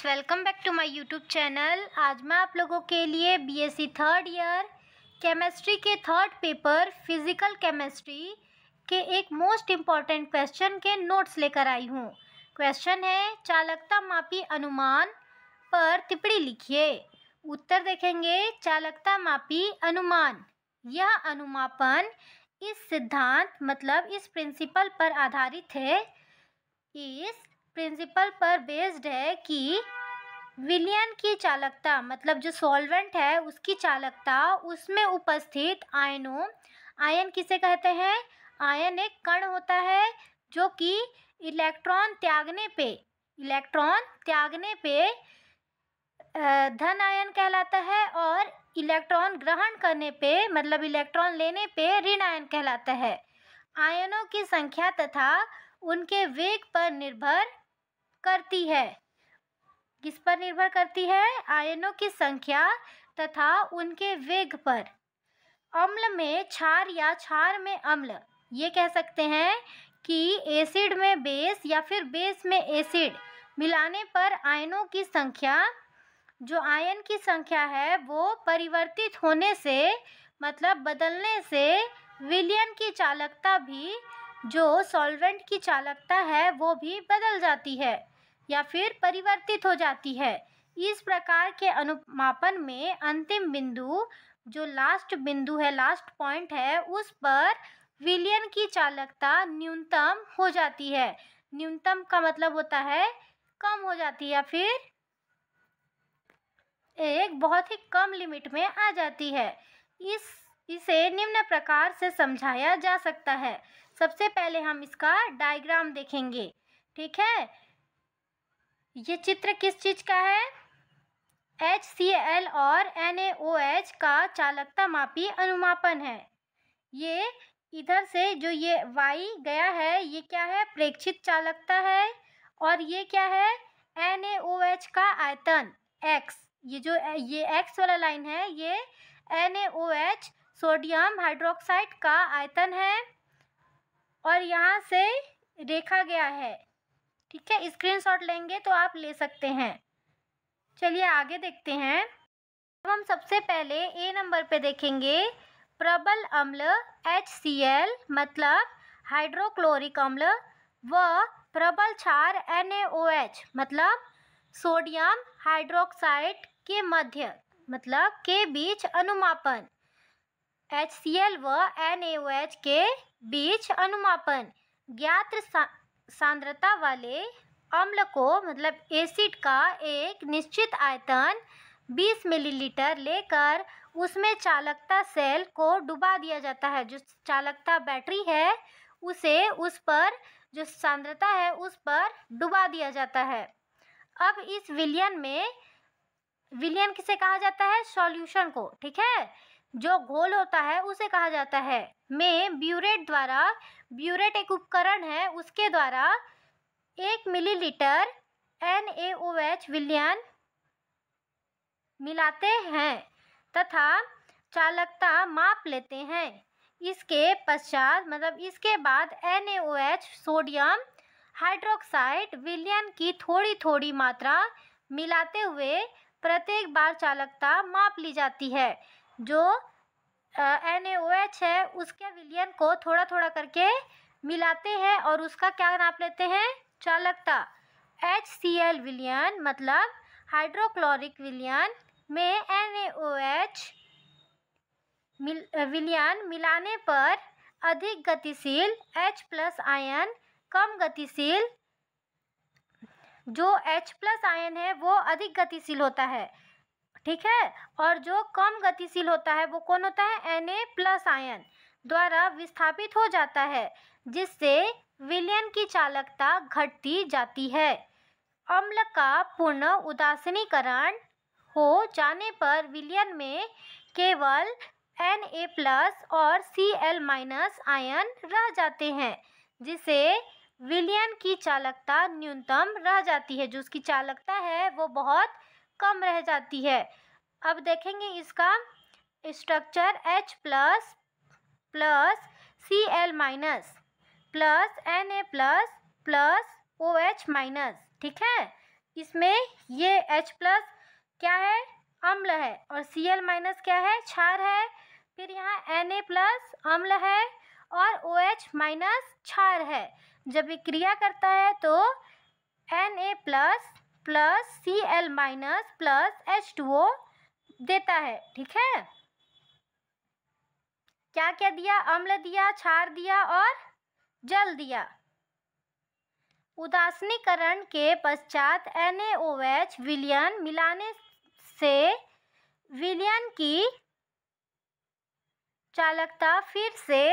friends welcome back to my YouTube channel आज मैं आप लोगों के लिए बीएससी थर्ड ईयर केमिस्ट्री के थर्ड पेपर फिजिकल केमिस्ट्री के एक मोस्ट इम्पॉर्टेंट क्वेश्चन के नोट्स लेकर आई हूँ क्वेश्चन है चालकता मापी अनुमान पर टिप्पणी लिखिए उत्तर देखेंगे चालकता मापी अनुमान यह अनुमापन इस सिद्धांत मतलब इस प्रिंसिपल पर आधारित है इस प्रिंसिपल पर बेस्ड है कि विलियन की चालकता मतलब जो सॉल्वेंट है उसकी चालकता उसमें उपस्थित आयनों आयन किसे कहते हैं आयन एक कण होता है जो कि इलेक्ट्रॉन त्यागने पे इलेक्ट्रॉन त्यागने पे धन आयन कहलाता है और इलेक्ट्रॉन ग्रहण करने पे मतलब इलेक्ट्रॉन लेने पे ऋण आयन कहलाता है आयनों की संख्या तथा उनके वेग पर निर्भर करती है किस पर निर्भर करती है आयनों की संख्या तथा उनके वेग पर अम्ल में क्षार या क्षार में अम्ल ये कह सकते हैं कि एसिड में बेस या फिर बेस में एसिड मिलाने पर आयनों की संख्या जो आयन की संख्या है वो परिवर्तित होने से मतलब बदलने से विलियन की चालकता भी जो सॉल्वेंट की चालकता है वो भी बदल जाती है या फिर परिवर्तित हो जाती है इस प्रकार के अनुमापन में अंतिम बिंदु जो लास्ट बिंदु है लास्ट पॉइंट है उस पर विलियन की चालकता न्यूनतम हो जाती है न्यूनतम का मतलब होता है कम हो जाती है या फिर एक बहुत ही कम लिमिट में आ जाती है इस इसे निम्न प्रकार से समझाया जा सकता है सबसे पहले हम इसका डायग्राम देखेंगे ठीक है ये चित्र किस चीज़ का है एच सी एल और एन ए ओ एच का चालकता मापी अनुमापन है ये इधर से जो ये वाई गया है ये क्या है प्रेक्षित चालकता है और ये क्या है एन ए ओ एच का आयतन एक्स ये जो ये एक्स वाला लाइन है ये N A O H sodium hydroxide का आयतन है और यहाँ से रेखा गया है ठीक है स्क्रीनशॉट लेंगे तो आप ले सकते हैं चलिए आगे देखते हैं अब हम सबसे पहले ए नंबर पे देखेंगे प्रबल अम्ल HCl मतलब हाइड्रोक्लोरिक अम्ल व प्रबल क्षार NaOH मतलब सोडियम हाइड्रोक्साइड के मध्य मतलब के बीच अनुमापन HCl व NaOH के बीच अनुमापन ज्ञात सांद्रता वाले अम्ल को मतलब एसिड का एक निश्चित आयतन 20 मिलीलीटर लेकर उसमें चालकता सेल को डुबा दिया जाता है जो चालकता बैटरी है उसे उस पर जो सांद्रता है उस पर डुबा दिया जाता है अब इस विलियन में विलियन किसे कहा जाता है सॉल्यूशन को ठीक है जो घोल होता है उसे कहा जाता है में ब्यूरेट द्वारा ब्यूरेट एक उपकरण है उसके द्वारा एक millilitre N A O H विलियन मिलाते हैं तथा चालकता माप लेते हैं इसके पश्चात मतलब इसके बाद N A O H sodium hydroxide विलियन की थोड़ी थोड़ी मात्रा मिलाते हुए प्रत्येक बार चालकता माप ली जाती है जो एन ए ओ एच है उसके विलियन को थोड़ा थोड़ा करके मिलाते हैं और उसका क्या नाप लेते हैं चालकता एच सी एल विलियन मतलब हाइड्रोक्लोरिक विलियन में एन ए ओ एच मिल विलियन मिलाने पर अधिक गतिशील H प्लस आयन कम गतिशील जो H प्लस आयन है वो अधिक गतिशील होता है ठीक है और जो कम गतिशील होता है वो कौन होता है एन ए प्लस आयन द्वारा विस्थापित हो जाता है जिससे विलयन की चालकता घटती जाती है अम्ल का पूर्ण उदासीनीकरण हो जाने पर विलयन में केवल एन ए प्लस और सी एल माइनस आयन रह जाते हैं जिसे विलयन की चालकता न्यूनतम रह जाती है जो उसकी चालकता है वो बहुत कम रह जाती है अब देखेंगे इसका structure H plus plus C L minus plus N A plus plus O H minus ठीक है इसमें ये H प्लस क्या है अम्ल है और सी एल माइनस क्या है क्षार है फिर यहाँ एन ए प्लस अम्ल है और ओ एच माइनस क्षार है जब ये क्रिया करता है तो N A plus plus C L minus plus H two O देता है ठीक है क्या क्या दिया अम्ल दिया क्षार दिया और जल दिया उदासनीकरण के पश्चात एन विलियन मिलाने से विलियन की चालकता फिर से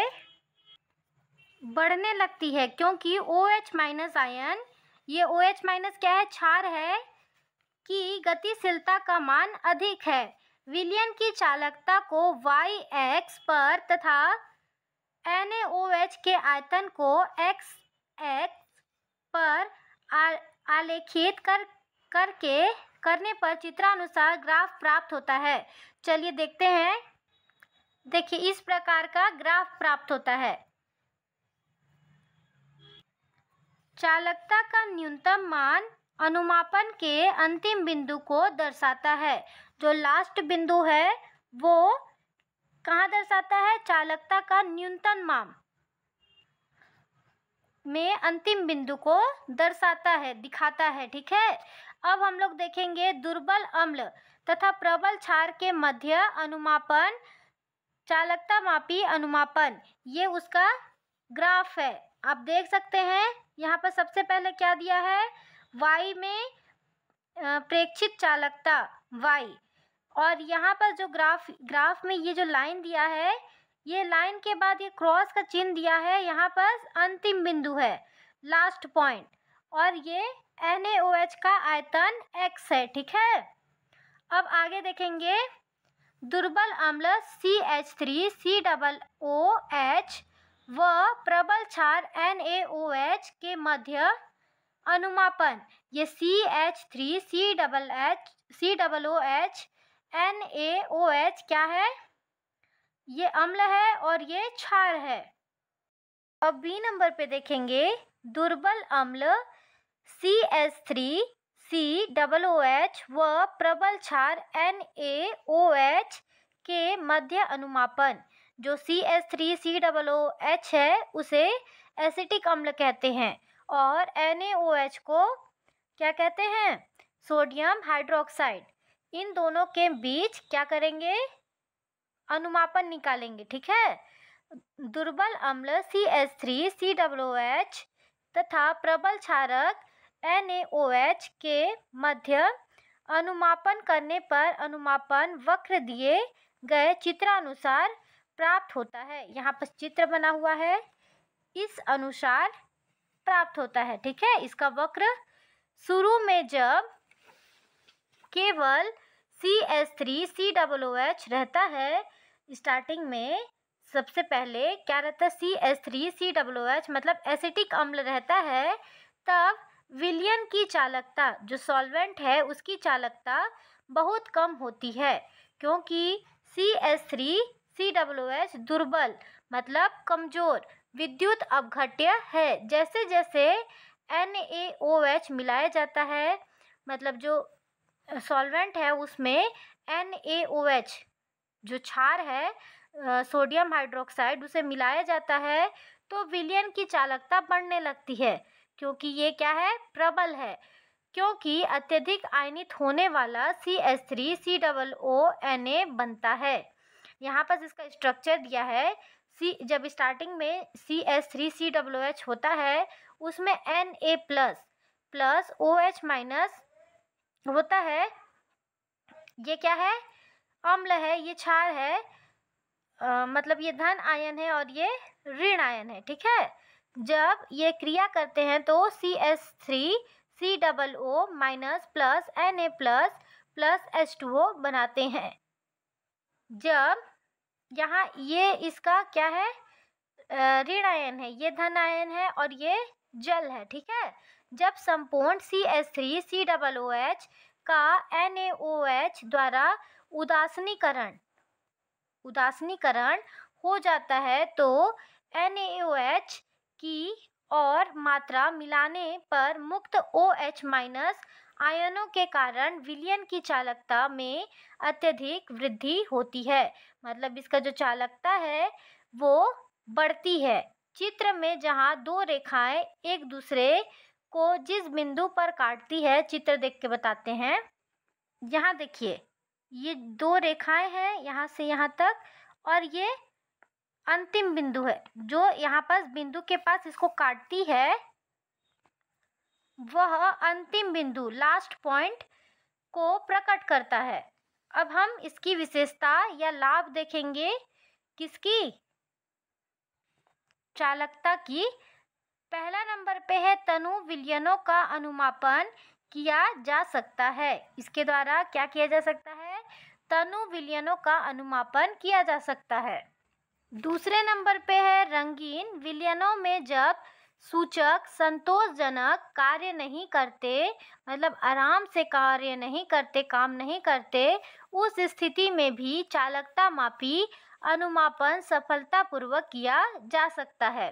बढ़ने लगती है क्योंकि ओ एच माइनस आयन ये ओ OH माइनस क्या है क्षार है कि गतिशीलता का मान अधिक है विलियन की चालकता को वाई एक्स पर तथा एन के आयतन को एक्स एक्स पर आलेखित कर करके करने पर चित्रानुसार ग्राफ प्राप्त होता है चलिए देखते हैं देखिए इस प्रकार का ग्राफ प्राप्त होता है चालकता का न्यूनतम मान अनुमापन के अंतिम बिंदु को दर्शाता है जो लास्ट बिंदु है वो कहाँ दर्शाता है चालकता का न्यूनतम मान में अंतिम बिंदु को दर्शाता है दिखाता है ठीक है अब हम लोग देखेंगे दुर्बल अम्ल तथा प्रबल क्षार के मध्य अनुमापन चालकता मापी अनुमापन ये उसका ग्राफ है आप देख सकते हैं यहाँ पर सबसे पहले क्या दिया है वाई में प्रेक्षित चालकता वाई और यहाँ पर जो ग्राफ ग्राफ में ये जो लाइन दिया है ये लाइन के बाद ये क्रॉस का चिन्ह दिया है यहाँ पर अंतिम बिंदु है लास्ट पॉइंट और ये एन का आयतन एक्स है ठीक है अब आगे देखेंगे दुर्बल अम्ल C H three C double O H व प्रबल क्षार एन ए ओ एच के मध्य अनुमापन ये C H three C double H C double O H N A O H क्या है ये अम्ल है और ये क्षार है अब बी नंबर पे देखेंगे दुर्बल अम्ल C S three C double O H व प्रबल क्षार एन ए ओ एच के मध्य अनुमापन जो C S three C double O H है उसे एसिटिक अम्ल कहते हैं और एन ए ओ एच को क्या कहते हैं सोडियम हाइड्रोक्साइड इन दोनों के बीच क्या करेंगे अनुमापन निकालेंगे ठीक है दुर्बल अम्ल C S three C O H तथा प्रबल क्षारक एन ए ओ एच के मध्य अनुमापन करने पर अनुमापन वक्र दिए गए चित्रानुसार प्राप्त होता है यहाँ पर चित्र बना हुआ है इस अनुसार प्राप्त होता है ठीक है इसका वक्र शुरू में जब केवल C S three C double O H रहता है स्टार्टिंग में सबसे पहले क्या रहता है C S three C double O H मतलब एसिटिक अम्ल रहता है तब विलियन की चालकता जो सॉल्वेंट है उसकी चालकता बहुत कम होती है क्योंकि C S three C W H दुर्बल मतलब कमज़ोर विद्युत अवघट्य है जैसे जैसे एन ए ओ एच मिलाया जाता है मतलब जो सॉल्वेंट है उसमें एन ए ओ एच जो क्षार है सोडियम हाइड्रोक्साइड उसे मिलाया जाता है तो विलियन की चालकता बढ़ने लगती है क्योंकि ये क्या है प्रबल है क्योंकि अत्यधिक आयनित होने वाला C S three C double O N A बनता है यहाँ पर इसका स्ट्रक्चर दिया है सी जब स्टार्टिंग में C S three C W H होता है उसमें N A plus plus O H minus होता है ये क्या है अम्ल है ये क्षार है आ, मतलब ये धन आयन है और ये ऋण आयन है ठीक है जब ये क्रिया करते हैं तो C S three C double O minus plus N A plus plus H two O बनाते हैं जब यहाँ ये इसका क्या है ऋण आयन है ये धन आयन है और ये जल है ठीक है जब संपूर्ण C S three C double O H का एन ए ओ एच द्वारा उदासनीकरण उदासनीकरण हो जाता है तो एन ए ओ एच की और मात्रा मिलाने पर मुक्त ओ एच माइनस आयनों के कारण विलयन की चालकता में अत्यधिक वृद्धि होती है मतलब इसका जो चालकता है वो बढ़ती है चित्र में जहाँ दो रेखाएं एक दूसरे को जिस बिंदु पर काटती है चित्र देख के बताते हैं यहाँ देखिए ये दो रेखाएं हैं यहाँ से यहाँ तक और ये अंतिम बिंदु है जो यहाँ पास बिंदु के पास इसको काटती है वह अंतिम बिंदु लास्ट पॉइंट को प्रकट करता है अब हम इसकी विशेषता या लाभ देखेंगे किसकी चालकता की पहला नंबर पे है तनु विलयनों का अनुमापन किया जा सकता है इसके द्वारा क्या किया जा सकता है तनु विलयनों का अनुमापन किया जा सकता है दूसरे नंबर पे है रंगीन विलयनों में जब सूचक संतोषजनक कार्य नहीं करते मतलब आराम से कार्य नहीं करते काम नहीं करते उस स्थिति में भी चालकता मापी अनुमापन सफलतापूर्वक किया जा सकता है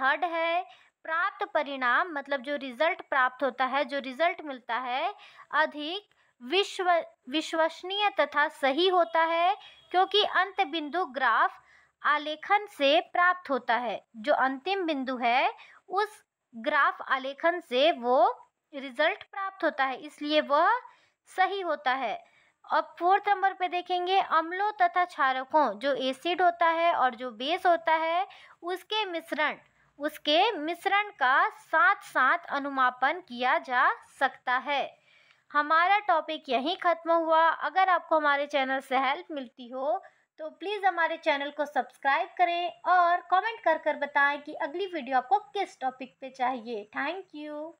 थर्ड है प्राप्त परिणाम मतलब जो रिजल्ट प्राप्त होता है जो रिजल्ट मिलता है अधिक विश्व विश्वसनीय तथा सही होता है क्योंकि अंत बिंदु ग्राफ आलेखन से प्राप्त होता है जो अंतिम बिंदु है उस ग्राफ आलेखन से वो रिजल्ट प्राप्त होता है इसलिए वह सही होता है अब फोर्थ नंबर पे देखेंगे अम्लों तथा क्षारकों जो एसिड होता है और जो बेस होता है उसके मिश्रण उसके मिश्रण का साथ साथ अनुमापन किया जा सकता है हमारा टॉपिक यहीं ख़त्म हुआ अगर आपको हमारे चैनल से हेल्प मिलती हो तो प्लीज़ हमारे चैनल को सब्सक्राइब करें और कमेंट कर कर बताएं कि अगली वीडियो आपको किस टॉपिक पे चाहिए थैंक यू